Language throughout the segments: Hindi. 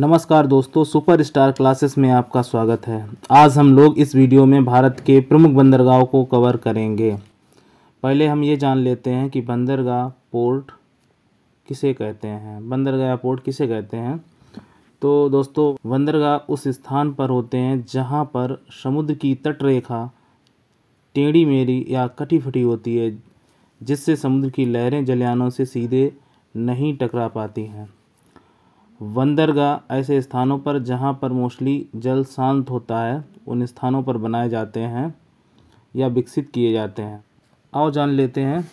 नमस्कार दोस्तों सुपर स्टार क्लासेस में आपका स्वागत है आज हम लोग इस वीडियो में भारत के प्रमुख बंदरगाहों को कवर करेंगे पहले हम ये जान लेते हैं कि बंदरगाह पोर्ट किसे कहते हैं बंदरगाह पोर्ट किसे कहते हैं तो दोस्तों बंदरगाह उस स्थान पर होते हैं जहाँ पर समुद्र की तटरेखा टेढ़ी मेढ़ी या कटी फटी होती है जिससे समुद्र की लहरें जलयानों से सीधे नहीं टकरा पाती हैं बंदरगाह ऐसे स्थानों पर जहाँ पर मोस्टली जल शांत होता है उन स्थानों पर बनाए जाते हैं या विकसित किए जाते हैं आओ जान लेते हैं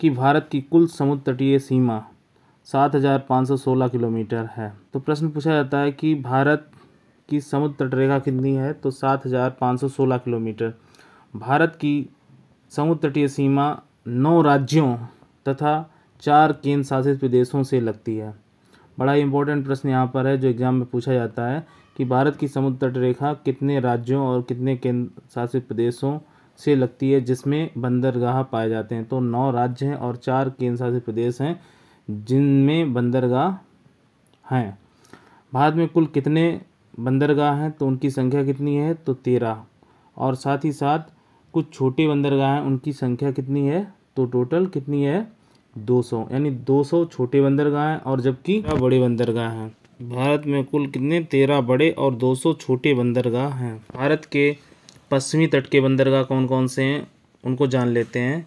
कि भारत की कुल समुद्र तटीय सीमा सात हज़ार पाँच सौ सोलह किलोमीटर है तो प्रश्न पूछा जाता है कि भारत की समुद्र तटरेखा कितनी है तो सात हज़ार पाँच सौ सोलह किलोमीटर भारत की समुद्र तटीय सीमा नौ राज्यों तथा चार केंद्र शासित प्रदेशों से लगती है बड़ा इंपॉर्टेंट प्रश्न यहाँ पर है जो एग्ज़ाम में पूछा जाता है कि भारत की समुद्र तट रेखा कितने राज्यों और कितने केंद्र शासित प्रदेशों से लगती है जिसमें बंदरगाह पाए जाते हैं तो नौ राज्य हैं और चार केंद्र शासित प्रदेश हैं जिनमें बंदरगाह हैं भारत में कुल कितने बंदरगाह हैं तो उनकी संख्या कितनी है तो तेरह और साथ ही साथ कुछ छोटे बंदरगाह हैं उनकी संख्या कितनी है तो टोटल कितनी है 200 यानी 200 छोटे बंदरगाह हैं और जबकि बड़े बंदरगाह हैं भारत में कुल कितने तेरह बड़े और 200 छोटे बंदरगाह हैं भारत के पश्चिमी तट के बंदरगाह कौन कौन से हैं उनको जान लेते हैं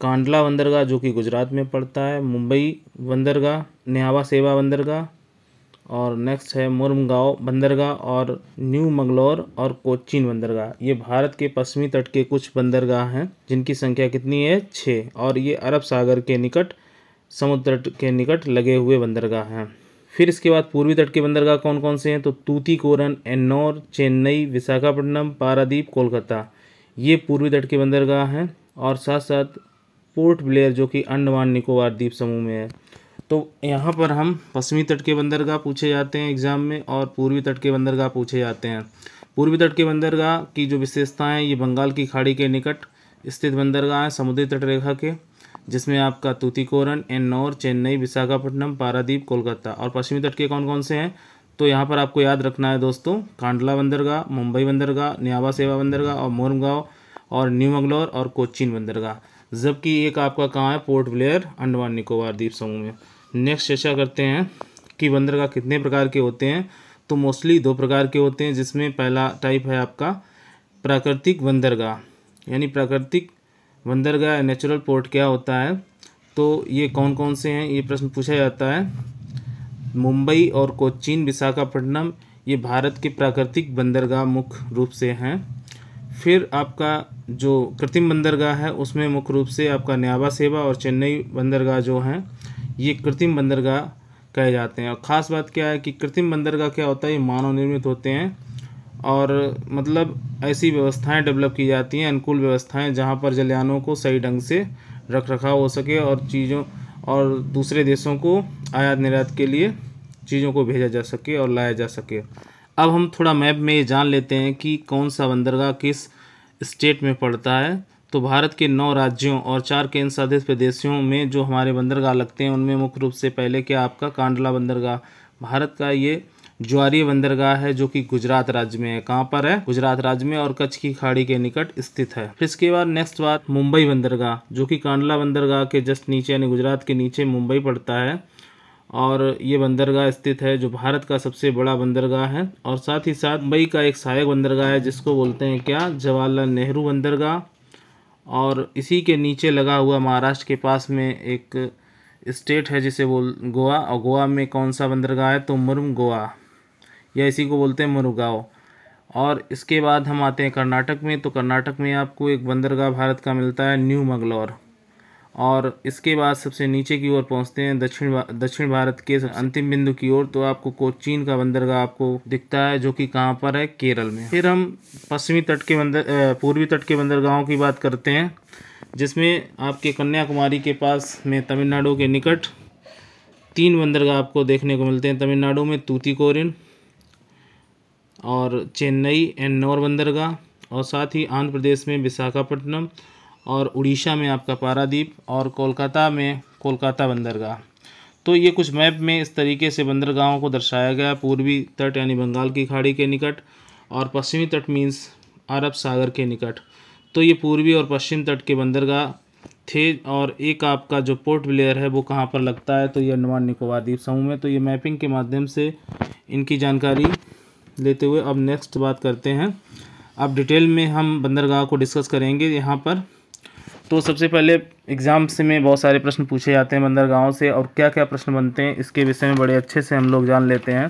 कांडला बंदरगाह जो कि गुजरात में पड़ता है मुंबई बंदरगाह नेहावा सेवा बंदरगाह और नेक्स्ट है मुरमगांव बंदरगाह और न्यू मंगलोर और कोचीन बंदरगाह ये भारत के पश्चिमी तट के कुछ बंदरगाह हैं जिनकी संख्या कितनी है छः और ये अरब सागर के निकट समुद्र तट के निकट लगे हुए बंदरगाह हैं फिर इसके बाद पूर्वी तट के बंदरगाह कौन कौन से हैं तो तूती कोरन एन्नौर चेन्नई विशाखापट्टनम पारादीप कोलकाता ये पूर्वी तट के बंदरगाह हैं और साथ साथ पोर्ट ब्लेयर जो कि अंडमान निकोबार द्वीप समूह में है तो यहाँ पर हम पश्चिमी तट के बंदरगाह पूछे जाते हैं एग्ज़ाम में और पूर्वी तट के बंदरगाह पूछे जाते हैं पूर्वी तट के बंदरगाह की जो विशेषताएं ये बंगाल की खाड़ी के निकट स्थित बंदरगाह हैं समुद्री तटरेखा के जिसमें आपका तूतीकोरन एन्नौर चेन्नई विशाखापट्टनम पारादीप कोलकाता और पश्चिमी तट के कौन कौन से हैं तो यहाँ पर आपको याद रखना है दोस्तों कांडला बंदरगाह मुंबई बंदरगाह न्यावा सेवा बंदरगाह और मोरमगांव और न्यू मंगलौर और कोचीन बंदरगाह जबकि एक आपका कहाँ है पोर्ट ब्लेयर अंडमान निकोबार द्वीप समूह में नेक्स्ट चर्चा करते हैं कि बंदरगाह कितने प्रकार के होते हैं तो मोस्टली दो प्रकार के होते हैं जिसमें पहला टाइप है आपका प्राकृतिक बंदरगाह यानी प्राकृतिक बंदरगाह नेचुरल पोर्ट क्या होता है तो ये कौन कौन से हैं ये प्रश्न पूछा जाता है मुंबई और कोचीन विशाखापट्टनम ये भारत के प्राकृतिक बंदरगाह मुख्य रूप से हैं फिर आपका जो कृत्रिम बंदरगाह है उसमें मुख्य रूप से आपका न्याबा सेवा और चेन्नई बंदरगाह जो हैं ये कृत्रिम बंदरगाह कहे जाते हैं और ख़ास बात क्या है कि कृत्रिम बंदरगाह क्या होता है ये मानव निर्मित होते हैं और मतलब ऐसी व्यवस्थाएं डेवलप की जाती हैं अनुकूल व्यवस्थाएं जहां पर जलयानों को सही ढंग से रख रखाव हो सके और चीज़ों और दूसरे देशों को आयात निर्यात के लिए चीज़ों को भेजा जा सके और लाया जा सके अब हम थोड़ा मैप में ये जान लेते हैं कि कौन सा बंदरगाह किस स्टेट में पड़ता है तो भारत के नौ राज्यों और चार केंद्र शासित प्रदेशों में जो हमारे बंदरगाह लगते हैं उनमें मुख्य रूप से पहले क्या आपका कांडला बंदरगाह भारत का ये ज्वारी बंदरगाह है जो कि गुजरात राज्य में है कहाँ पर है गुजरात राज्य में और कच्छ की खाड़ी के निकट स्थित है फिर इसके बाद नेक्स्ट बात मुंबई बंदरगाह जो कि कांडला बंदरगाह के जस्ट नीचे यानी गुजरात के नीचे मुंबई पड़ता है और ये बंदरगाह स्थित है जो भारत का सबसे बड़ा बंदरगाह है और साथ ही साथ मुंबई का एक सहायक बंदरगाह है जिसको बोलते हैं क्या जवाहरलाल नेहरू बंदरगाह और इसी के नीचे लगा हुआ महाराष्ट्र के पास में एक स्टेट है जिसे बोल गोवा और गोवा में कौन सा बंदरगाह है तो मुर्म गोवा या इसी को बोलते हैं मुरुगाव और इसके बाद हम आते हैं कर्नाटक में तो कर्नाटक में आपको एक बंदरगाह भारत का मिलता है न्यू मंगलौर और इसके बाद सबसे नीचे की ओर पहुंचते हैं दक्षिण दक्षिण भारत के अंतिम बिंदु की ओर तो आपको कोचीन का बंदरगाह आपको दिखता है जो कि कहाँ पर है केरल में फिर हम पश्चिमी तट के बंदर पूर्वी तट के बंदरगाहों की बात करते हैं जिसमें आपके कन्याकुमारी के पास में तमिलनाडु के निकट तीन बंदरगाह आपको देखने को मिलते हैं तमिलनाडु में तूतीकोरिन और चेन्नई एंड नौर बंदरगाह और साथ ही आंध्र प्रदेश में विशाखापट्टनम और उड़ीसा में आपका पारादीप और कोलकाता में कोलकाता बंदरगाह तो ये कुछ मैप में इस तरीके से बंदरगाहों को दर्शाया गया पूर्वी तट यानी बंगाल की खाड़ी के निकट और पश्चिमी तट मीन्स अरब सागर के निकट तो ये पूर्वी और पश्चिम तट के बंदरगाह थे और एक आपका जो पोर्ट ब्लेयर है वो कहाँ पर लगता है तो ये अंडमान निकोबार द्वीप समूह में तो ये मैपिंग के माध्यम से इनकी जानकारी लेते हुए अब नेक्स्ट बात करते हैं अब डिटेल में हम बंदरगाह को डिस्कस करेंगे यहाँ पर तो सबसे पहले एग्ज़ाम से में बहुत सारे प्रश्न पूछे जाते हैं बंदरगाहों से और क्या क्या प्रश्न बनते हैं इसके विषय में बड़े अच्छे से हम लोग जान लेते हैं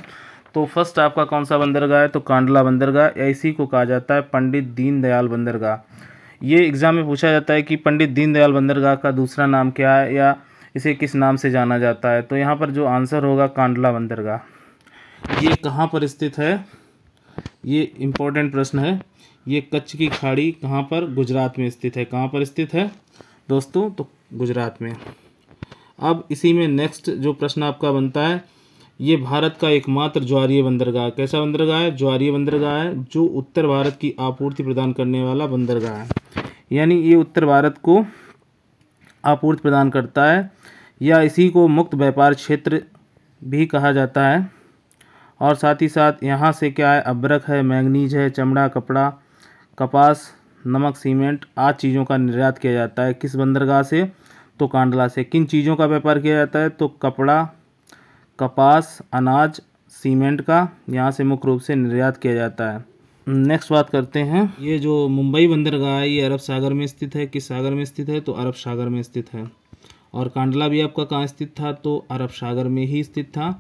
तो फर्स्ट आपका कौन सा बंदरगाह है तो कांडला बंदरगाह या इसी को कहा जाता है पंडित दीनदयाल बंदरगाह ये एग्ज़ाम में पूछा जाता है कि पंडित दीनदयाल बंदरगाह का दूसरा नाम क्या है या इसे किस नाम से जाना जाता है तो यहाँ पर जो आंसर होगा कांडला बंदरगाह ये कहाँ पर स्थित है ये इम्पोर्टेंट प्रश्न है ये कच्छ की खाड़ी कहाँ पर गुजरात में स्थित है कहाँ पर स्थित है दोस्तों तो गुजरात में अब इसी में नेक्स्ट जो प्रश्न आपका बनता है ये भारत का एकमात्र ज्वारीय बंदरगाह कैसा बंदरगाह है ज्वारीय बंदरगाह है जो उत्तर भारत की आपूर्ति प्रदान करने वाला बंदरगाह है यानी ये उत्तर भारत को आपूर्ति प्रदान करता है या इसी को मुक्त व्यापार क्षेत्र भी कहा जाता है और साथ ही साथ यहाँ से क्या है अब्रक है मैंगनीज है चमड़ा कपड़ा कपास नमक सीमेंट आदि चीज़ों का निर्यात किया जाता है किस बंदरगाह से तो कांडला से किन चीज़ों का व्यापार किया जाता है तो कपड़ा कपास अनाज सीमेंट का यहाँ से मुख्य रूप से निर्यात किया जाता है नेक्स्ट बात करते हैं ये जो मुंबई बंदरगाह है ये अरब सागर में स्थित है किस सागर में स्थित है तो अरब सागर में स्थित है और कांडला भी आपका कहाँ स्थित था तो अरब सागर में ही स्थित था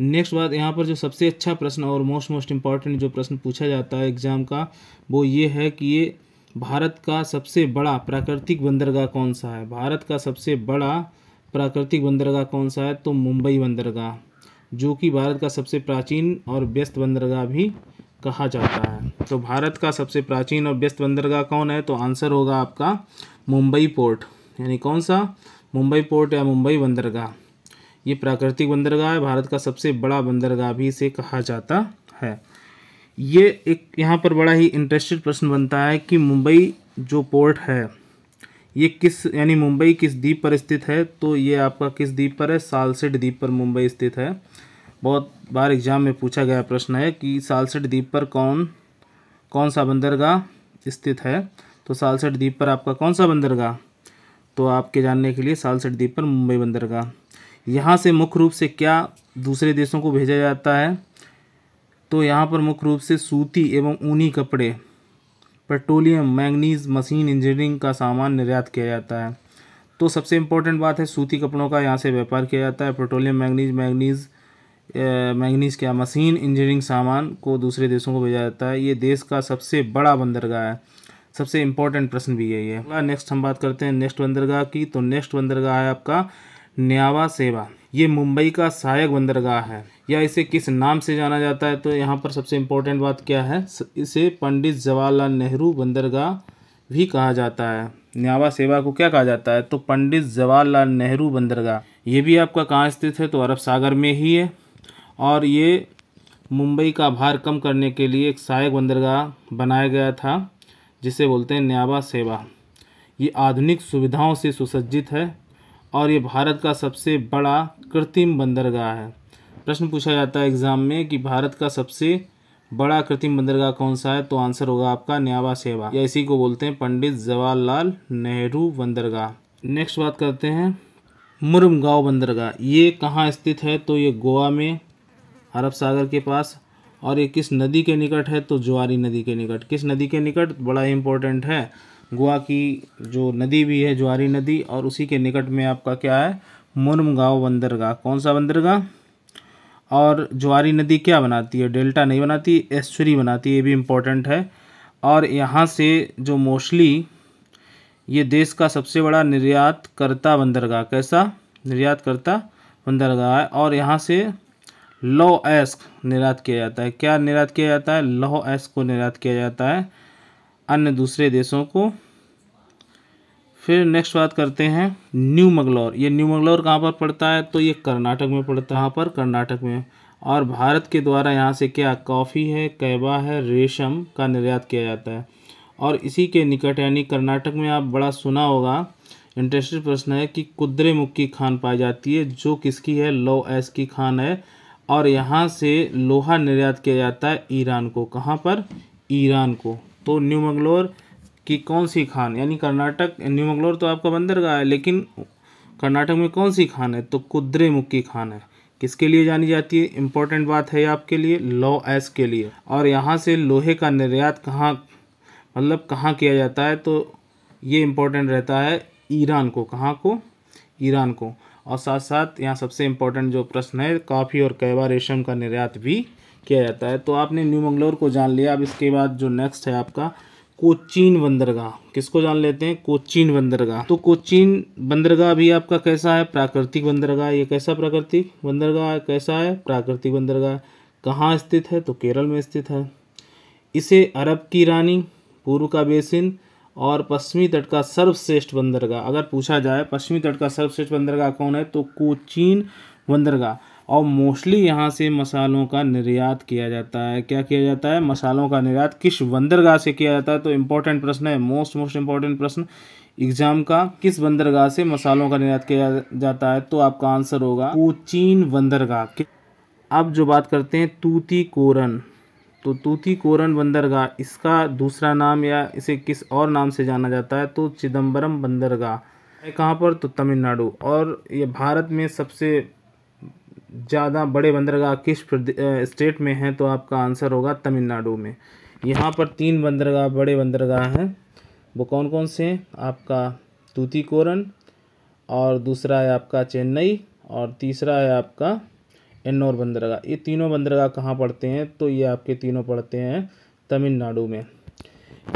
नेक्स्ट बात यहाँ पर जो सबसे अच्छा प्रश्न और मोस्ट मोस्ट इम्पॉर्टेंट जो प्रश्न पूछा जाता है एग्ज़ाम का वो ये है कि ये भारत का सबसे बड़ा प्राकृतिक बंदरगाह कौन सा है भारत का सबसे बड़ा प्राकृतिक बंदरगाह कौन सा है तो मुंबई बंदरगाह जो कि भारत का सबसे प्राचीन और व्यस्त बंदरगाह भी कहा जाता है तो भारत का सबसे प्राचीन और व्यस्त बंदरगाह कौन है तो आंसर होगा आपका मुंबई पोर्ट यानी कौन सा मुंबई पोर्ट या मुंबई बंदरगाह ये प्राकृतिक बंदरगाह है भारत का सबसे बड़ा बंदरगाह भी इसे कहा जाता है ये एक यहाँ पर बड़ा ही इंटरेस्टेड प्रश्न बनता है कि मुंबई जो पोर्ट है ये किस यानी मुंबई किस द्वीप पर स्थित है तो ये आपका किस द्वीप पर है सालसेट द्वीप पर मुंबई स्थित है बहुत बार एग्जाम में पूछा गया प्रश्न है कि सालसेट द्वीप पर कौन कौन सा बंदरगाह स्थित है तो सालसेट द्वीप पर आपका कौन सा बंदरगाह तो आपके जानने के लिए सालसेट द्वीप पर मुंबई बंदरगाह यहाँ से मुख्य रूप से क्या दूसरे देशों को भेजा जाता है तो यहाँ पर मुख्य रूप से सूती एवं ऊनी कपड़े पेट्रोलियम मैंगनीज मशीन इंजीनियरिंग का सामान निर्यात किया जाता है तो सबसे इम्पोर्टेंट बात है सूती कपड़ों का यहाँ से व्यापार किया जाता है पेट्रोलियम मैंगनीज मैंगनीज मैंगनीज क्या मशीन इंजीनियरिंग सामान को दूसरे देशों को भेजा जाता है ये देश का सबसे बड़ा बंदरगाह है सबसे इम्पोर्टेंट प्रश्न भी यही है नेक्स्ट हम बात करते हैं नेक्स्ट बंदरगाह की तो नेक्स्ट बंदरगाह है आपका न्यावा सेवा ये मुंबई का सहायक बंदरगाह है या इसे किस नाम से जाना जाता है तो यहाँ पर सबसे इम्पोर्टेंट बात क्या है इसे पंडित जवाहरलाल नेहरू बंदरगाह भी कहा जाता है न्यावा सेवा को क्या कहा जाता है तो पंडित जवाहरलाल नेहरू बंदरगाह ये भी आपका कहाँ स्थित है तो अरब सागर में ही है और ये मुंबई का भार कम करने के लिए एक सहायक बंदरगाह बनाया गया था जिसे बोलते हैं न्यावा सेवा ये आधुनिक सुविधाओं से सुसज्जित है और ये भारत का सबसे बड़ा कृत्रिम बंदरगाह है प्रश्न पूछा जाता है एग्ज़ाम में कि भारत का सबसे बड़ा कृत्रिम बंदरगाह कौन सा है तो आंसर होगा आपका न्यावा सेवा या इसी को बोलते हैं पंडित जवाहरलाल नेहरू बंदरगाह नेक्स्ट बात करते हैं मुरमगांव बंदरगाह ये कहाँ स्थित है तो ये गोवा में अरब सागर के पास और ये किस नदी के निकट है तो ज्वारी नदी के निकट किस नदी के निकट बड़ा इंपॉर्टेंट है गोवा की जो नदी भी है ज्वारी नदी और उसी के निकट में आपका क्या है मुर्मगांव बंदरगाह कौन सा बंदरगाह और ज्वारी नदी क्या बनाती है डेल्टा नहीं बनाती ऐश्वरी बनाती है ये भी इम्पोर्टेंट है और यहाँ से जो मोस्टली ये देश का सबसे बड़ा निर्यात करता बंदरगाह कैसा निर्यात करता बंदरगाह है और यहाँ से लो एस्क निर्यात किया जाता है क्या निर्यात किया जाता है लो एस्क को निर्यात किया जाता है अन्य दूसरे देशों को फिर नेक्स्ट बात करते हैं न्यू मंगलौर ये न्यू मंगलौर कहाँ पर पड़ता है तो ये कर्नाटक में पड़ता है यहाँ पर कर्नाटक में और भारत के द्वारा यहाँ से क्या कॉफ़ी है कैबा है रेशम का निर्यात किया जाता है और इसी के निकट यानी कर्नाटक में आप बड़ा सुना होगा इंटरेस्टेड प्रश्न है कि कुद्रे मुक्की खान पाई जाती है जो किसकी है लो एस की खान है और यहाँ से लोहा निर्यात किया जाता है ईरान को कहाँ पर ईरान को तो न्यू मंगलोर की कौन सी खान यानी कर्नाटक न्यू मंगलोर तो आपका बंदरगाह है लेकिन कर्नाटक में कौन सी खान है तो कुद्रेमुखी खान है किसके लिए जानी जाती है इम्पोर्टेंट बात है आपके लिए लॉ एस के लिए और यहाँ से लोहे का निर्यात कहाँ मतलब कहाँ किया जाता है तो ये इम्पोर्टेंट रहता है ईरान को कहाँ को ईरान को और साथ साथ यहाँ सबसे इम्पोर्टेंट जो प्रश्न है काफ़ी और कैबा रेशम का निर्यात भी किया जाता है तो आपने न्यू मंगलोर को जान लिया अब इसके बाद जो नेक्स्ट है आपका कोचीन बंदरगाह किसको जान लेते हैं कोचीन बंदरगाह तो कोचीन बंदरगाह भी आपका कैसा है प्राकृतिक बंदरगाह ये कैसा प्राकृतिक बंदरगाह कैसा है प्राकृतिक बंदरगाह कहाँ स्थित है तो केरल में स्थित है इसे अरब की रानी पूर्व का बेसिन और पश्चिमी तट का सर्वश्रेष्ठ बंदरगाह अगर पूछा जाए पश्चिमी तट का सर्वश्रेष्ठ बंदरगाह कौन है तो कोचीन बंदरगाह और मोस्टली यहाँ से मसालों का निर्यात किया जाता है क्या किया जाता है मसालों का निर्यात किस बंदरगाह से किया जाता है तो इम्पोर्टेंट प्रश्न है मोस्ट मोस्ट इम्पॉर्टेंट प्रश्न एग्जाम का किस बंदरगाह से मसालों का निर्यात किया जाता है तो आपका आंसर होगा कोचीन बंदरगाह अब जो बात करते हैं तूती कोरन तो तूती कोरन बंदरगाह इसका दूसरा नाम या इसे किस और नाम से जाना जाता है तो चिदम्बरम बंदरगाह कहाँ पर तो तमिलनाडु और ये भारत में सबसे ज़्यादा बड़े बंदरगाह किस स्टेट में हैं तो आपका आंसर होगा तमिलनाडु में यहाँ पर तीन बंदरगाह बड़े बंदरगाह हैं वो कौन कौन से हैं आपका तूतीकोरन और दूसरा है आपका चेन्नई और तीसरा है आपका एन्नौर बंदरगाह ये तीनों बंदरगाह कहाँ पड़ते हैं तो ये आपके तीनों पड़ते हैं तमिलनाडु में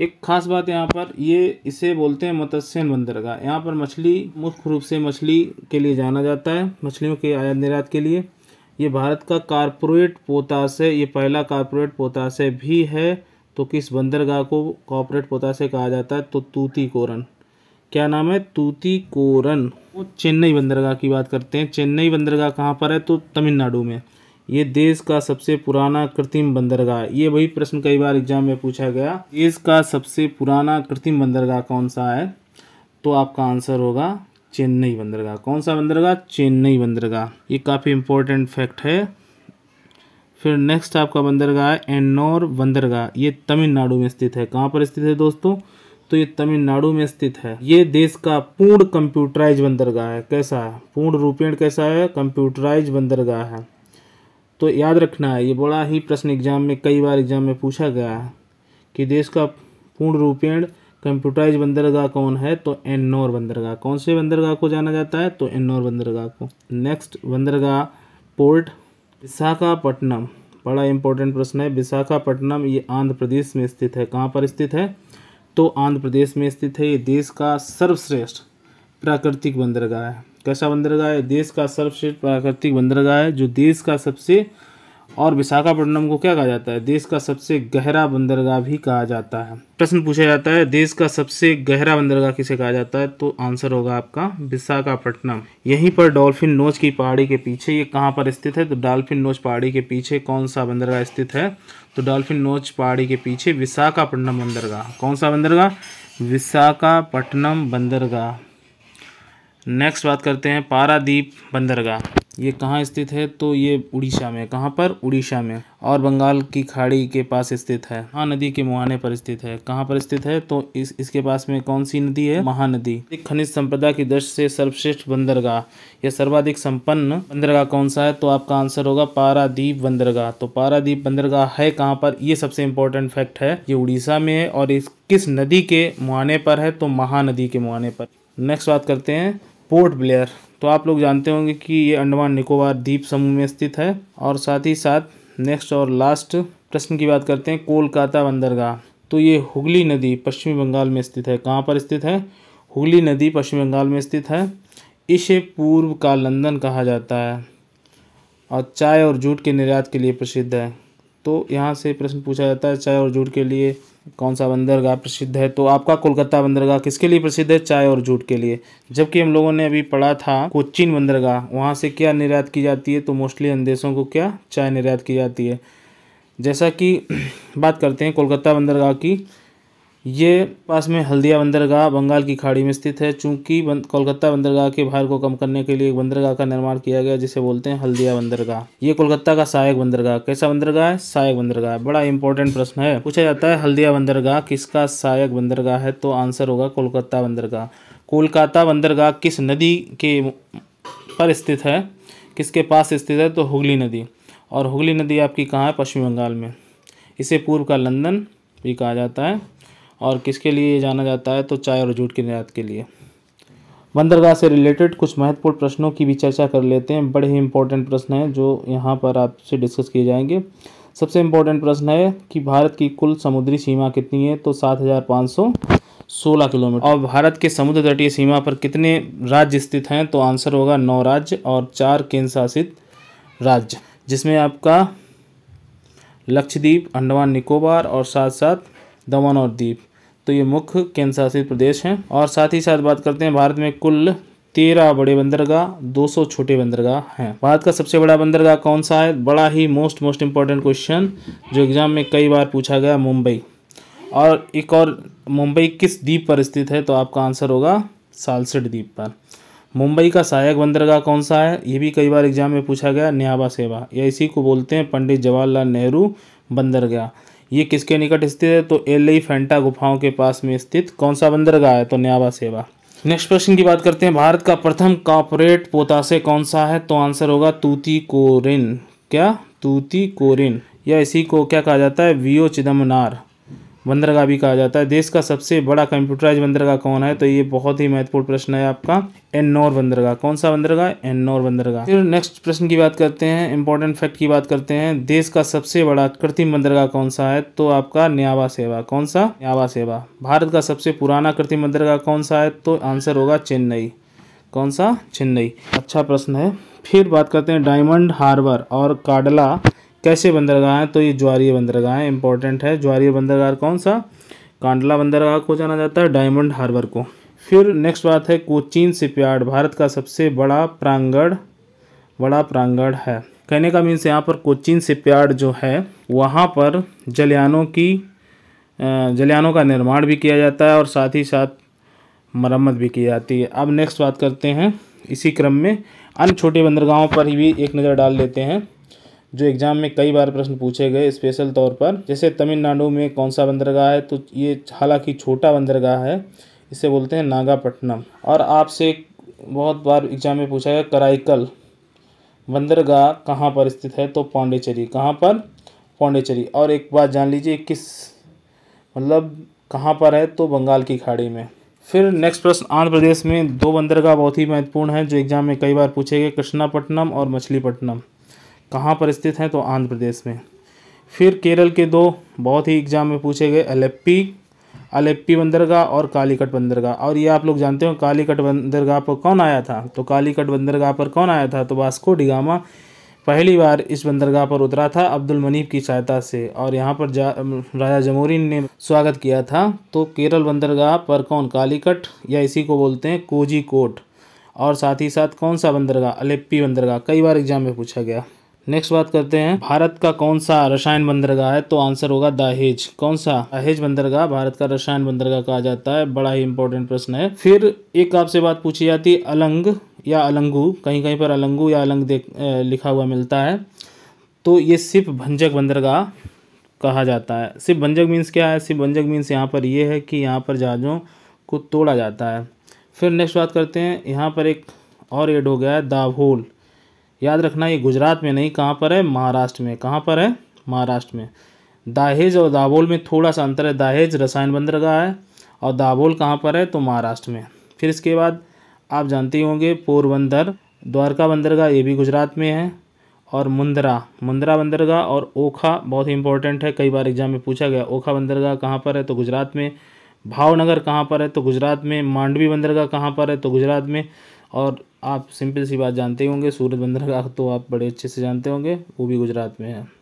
एक ख़ास बात यहाँ पर ये इसे बोलते हैं मत्स्य बंदरगाह यहाँ पर मछली मुख्य रूप से मछली के लिए जाना जाता है मछलियों के आयात निर्यात के लिए ये भारत का कॉरपोरेट पोताशय ये पहला कॉरपोरेट पोताशय भी है तो किस बंदरगाह को कॉरपोरेट पोताशय कहा जाता है तो तूती कोरन क्या नाम है तूती कोरन वो चेन्नई बंदरगाह की बात करते हैं चेन्नई बंदरगाह कहाँ पर है तो तमिलनाडु में ये देश का सबसे पुराना कृत्रिम बंदरगाह ये वही प्रश्न कई बार एग्जाम में पूछा गया देश का सबसे पुराना कृत्रिम बंदरगाह कौन सा है तो आपका आंसर होगा चेन्नई बंदरगाह कौन सा बंदरगाह चेन्नई बंदरगाह ये काफ़ी इम्पोर्टेंट फैक्ट है फिर नेक्स्ट आपका बंदरगाह है एन्नौर बंदरगाह ये तमिलनाडु में स्थित है कहाँ पर स्थित है दोस्तों तो ये तमिलनाडु में स्थित है ये देश का पूर्ण कंप्यूटराइज बंदरगाह है कैसा है पूर्ण रूपेण कैसा है कंप्यूटराइज बंदरगाह है तो याद रखना है ये बड़ा ही प्रश्न एग्जाम में कई बार एग्जाम में पूछा गया है कि देश का पूर्ण रूपेण कंप्यूटराइज बंदरगाह कौन है तो एन्नौर बंदरगाह कौन से बंदरगाह को जाना जाता है तो एन्नौर बंदरगाह को नेक्स्ट बंदरगाह पोर्ट विशाखापट्टनम बड़ा इंपॉर्टेंट प्रश्न है विशाखापट्टनम ये आंध्र प्रदेश में स्थित है कहाँ पर स्थित है तो आंध्र प्रदेश में स्थित है ये देश का सर्वश्रेष्ठ प्राकृतिक बंदरगाह है कैसा बंदरगाह है देश का सर्वश्रेष्ठ प्राकृतिक बंदरगाह है जो देश का सबसे और विशाखापट्टनम को क्या कहा जाता है देश का सबसे गहरा बंदरगाह भी कहा जाता है प्रश्न पूछा जाता है देश का सबसे गहरा बंदरगाह किसे कहा जाता है तो आंसर होगा आपका विशाखापट्टनम यहीं पर डॉल्फिन नोच की पहाड़ी के पीछे ये कहाँ पर स्थित है तो डॉल्फिन नोच पहाड़ी के पीछे कौन सा बंदरगाह स्थित है तो डॉल्फिन नोच पहाड़ी के पीछे विशाखापट्टनम बंदरगाह कौन सा बंदरगाह विशाखापट्टनम बंदरगाह नेक्स्ट बात करते हैं पारादीप बंदरगाह ये कहाँ स्थित है तो ये उड़ीसा में कहाँ पर उड़ीसा में और बंगाल की खाड़ी के पास स्थित है हाँ नदी के मुहाने पर स्थित है कहाँ पर स्थित है तो इस इसके पास में कौन सी नदी है महानदी खनिज संपदा की दृष्टि से सर्वश्रेष्ठ बंदरगाह या सर्वाधिक संपन्न बंदरगाह कौन सा है तो आपका आंसर होगा पारादीप बंदरगाह तो पारादीप बंदरगाह है कहाँ पर ये सबसे इंपॉर्टेंट फैक्ट है ये उड़ीसा में है और इस किस नदी के मुहाने पर है तो महानदी के मुहाने पर नेक्स्ट बात करते हैं पोर्ट ब्लेयर तो आप लोग जानते होंगे कि ये अंडमान निकोबार द्वीप समूह में स्थित है और साथ ही साथ नेक्स्ट और लास्ट प्रश्न की बात करते हैं कोलकाता बंदरगाह तो ये हुगली नदी पश्चिमी बंगाल में स्थित है कहाँ पर स्थित है हुगली नदी पश्चिम बंगाल में स्थित है इसे पूर्व का लंदन कहा जाता है और चाय और जूट के निर्यात के लिए प्रसिद्ध है तो यहाँ से प्रश्न पूछा जाता है चाय और जूट के लिए कौन सा बंदरगाह प्रसिद्ध है तो आपका कोलकाता बंदरगाह किसके लिए प्रसिद्ध है चाय और जूट के लिए जबकि हम लोगों ने अभी पढ़ा था कोचिन बंदरगाह वहाँ से क्या निर्यात की जाती है तो मोस्टली अन देशों को क्या चाय निर्यात की जाती है जैसा कि बात करते हैं कोलकाता बंदरगाह की ये पास में हल्दिया बंदरगाह बंगाल की खाड़ी में स्थित है चूँकि कोलकाता बंदरगाह के भार को कम करने के लिए एक बंदरगाह का निर्माण किया गया जिसे बोलते हैं हल्दिया बंदरगाह ये कोलकाता का सहायक बंदरगाह कैसा बंदरगाह है सहायक बंदरगाह बड़ा इंपॉर्टेंट प्रश्न है पूछा जाता है हल्दिया बंदरगाह किसका सहायक बंदरगाह है तो आंसर होगा कोलकाता बंदरगाह कोलकाता बंदरगाह किस नदी के पर स्थित है किसके पास स्थित है तो हुगली नदी और हुगली नदी आपकी कहाँ है पश्चिम बंगाल में इसे पूर्व का लंदन भी कहा जाता है और किसके लिए जाना जाता है तो चाय और जूट के निर्यात के लिए बंदरगाह से रिलेटेड कुछ महत्वपूर्ण प्रश्नों की भी चर्चा कर लेते हैं बड़े ही इंपॉर्टेंट प्रश्न हैं जो यहाँ पर आपसे डिस्कस किए जाएंगे सबसे इम्पोर्टेंट प्रश्न है कि भारत की कुल समुद्री सीमा कितनी है तो सात हज़ार पाँच सौ सोलह किलोमीटर और भारत के समुद्र तटीय सीमा पर कितने राज्य स्थित हैं तो आंसर होगा नौ राज्य और चार केंद्र शासित राज्य जिसमें आपका लक्षद्वीप अंडमान निकोबार और साथ साथ दमन और द्वीप तो ये मुख्य केंद्र शासित प्रदेश हैं और साथ ही साथ बात करते हैं भारत में कुल तेरह बड़े बंदरगाह दो सौ छोटे बंदरगाह हैं भारत का सबसे बड़ा बंदरगाह कौन सा है बड़ा ही मोस्ट मोस्ट इम्पॉर्टेंट क्वेश्चन जो एग्जाम में कई बार पूछा गया मुंबई और एक और मुंबई किस द्वीप पर स्थित है तो आपका आंसर होगा सालसेट द्वीप पर मुंबई का सहायक बंदरगाह कौन सा है ये भी कई बार एग्जाम में पूछा गया न्याबा सेवा या इसी को बोलते हैं पंडित जवाहरलाल नेहरू बंदरगाह ये किसके निकट स्थित है तो एलई फेंटा गुफाओं के पास में स्थित कौन सा बंदरगाह है तो न्यावा सेवा नेक्स्ट प्रश्न की बात करते हैं भारत का प्रथम कॉपोरेट पोतासे कौन सा है तो आंसर होगा तूती कोरिन क्या तूती कोरिन या इसी को क्या कहा जाता है वीओ चिदम्बनार बंदरगाह भी कहा जाता है देश का सबसे बड़ा कंप्यूटराइज बंदरगाह कौन है तो ये बहुत ही महत्वपूर्ण प्रश्न है आपका एन्नौर बंदरगाह कौन सा बंदरगाह एन्नौर बंदरगाह फिर नेक्स्ट प्रश्न की बात करते हैं इंपॉर्टेंट फैक्ट की बात करते हैं देश का सबसे बड़ा कृत्रिम बंदरगाह कौन सा है तो आपका न्यावा सेवा कौन सा न्यावा सेवा भारत का सबसे पुराना कृत्रिम बंदरगाह कौन सा है तो आंसर होगा चेन्नई कौन सा चेन्नई अच्छा प्रश्न है फिर बात करते हैं डायमंड हार्बर और काडला कैसे बंदरगाह हैं तो ये ज्वारीय बंदरगाह है इंपॉर्टेंट है ज्वारीय बंदरगाह कौन सा कांडला बंदरगाह को जाना जाता है डायमंड हार्बर को फिर नेक्स्ट बात है कोचीन शिपयार्ड भारत का सबसे बड़ा प्रांगण बड़ा प्रांगण है कहने का मीन्स यहाँ पर कोचीन शिपयार्ड जो है वहाँ पर जलियानों की जलियानों का निर्माण भी किया जाता है और साथ ही साथ मरम्मत भी की जाती है अब नेक्स्ट बात करते हैं इसी क्रम में अन्य छोटे बंदरगाहों पर ही भी एक नज़र डाल लेते हैं जो एग्ज़ाम में कई बार प्रश्न पूछे गए स्पेशल तौर पर जैसे तमिलनाडु में कौन सा बंदरगाह है तो ये हालांकि छोटा बंदरगाह है इसे बोलते हैं नागापट्टनम और आपसे बहुत बार एग्ज़ाम में पूछा गया कराइकल बंदरगाह कहाँ पर स्थित है तो पौंडेचेरी कहाँ पर पौंडेचेरी और एक बात जान लीजिए किस मतलब कहाँ पर है तो बंगाल की खाड़ी में फिर नेक्स्ट प्रश्न आंध्र प्रदेश में दो बंदरगाह बहुत ही महत्वपूर्ण है जो एग्जाम में कई बार पूछे गए कृष्णापट्टनम और मछलीपट्टनम कहाँ पर स्थित हैं तो आंध्र प्रदेश में फिर केरल के दो बहुत ही एग्जाम में पूछे गए अलेप्पी अलेप्पी बंदरगाह और कालीकट बंदरगाह और ये आप लोग जानते हो कालीकट बंदरगाह पर कौन आया था तो कालीकट बंदरगाह पर कौन आया था तो वास्को डिगामा पहली बार इस बंदरगाह पर उतरा था अब्दुल मनीफ की सहायता से और यहाँ पर राजा जमूरी ने स्वागत किया था तो केरल बंदरगाह पर कौन कालीकट या इसी को बोलते हैं कोजी कोट और साथ ही साथ कौन सा बंदरगाह अलेप्पी बंदरगाह कई बार एग्जाम में पूछा गया नेक्स्ट बात करते हैं भारत का कौन सा रसायन बंदरगाह है तो आंसर होगा दाहेज कौन सा दाहेज बंदरगाह भारत का रसायन बंदरगाह कहा जाता है बड़ा ही इंपॉर्टेंट प्रश्न है फिर एक आपसे बात पूछी जाती है अलंग या अलंगू कहीं कहीं पर अलंगू या अलंग देख लिखा हुआ मिलता है तो ये सिर्फ भंजक बंदरगाह कहा जाता है सिर्फ भंजक मीन्स क्या है सिर्फ भंजक मीन्स यहाँ पर ये है कि यहाँ पर जहाज़ों को तोड़ा जाता है फिर नेक्स्ट बात करते हैं यहाँ पर एक और एड हो गया है दाभोल याद रखना ये गुजरात में नहीं कहाँ पर है महाराष्ट्र में कहाँ पर है महाराष्ट्र में दाहेज और दाबोल में थोड़ा सा अंतर है दाहेज रसायन बंदरगाह है और दाबोल कहाँ पर है तो महाराष्ट्र में फिर इसके बाद आप जानते होंगे पोरबंदर द्वारका बंदरगाह ये भी गुजरात में है और मुंद्रा मुंद्रा बंदरगाह और ओखा बहुत ही इंपॉर्टेंट है कई बार एग्जाम में पूछा गया ओखा बंदरगाह कहाँ पर है तो गुजरात में भावनगर कहाँ पर है तो गुजरात में मांडवी बंदरगाह कहाँ पर है तो गुजरात में और आप सिंपल सी बात जानते ही होंगे सूरज बंदरगाह का तो आप बड़े अच्छे से जानते होंगे वो भी गुजरात में है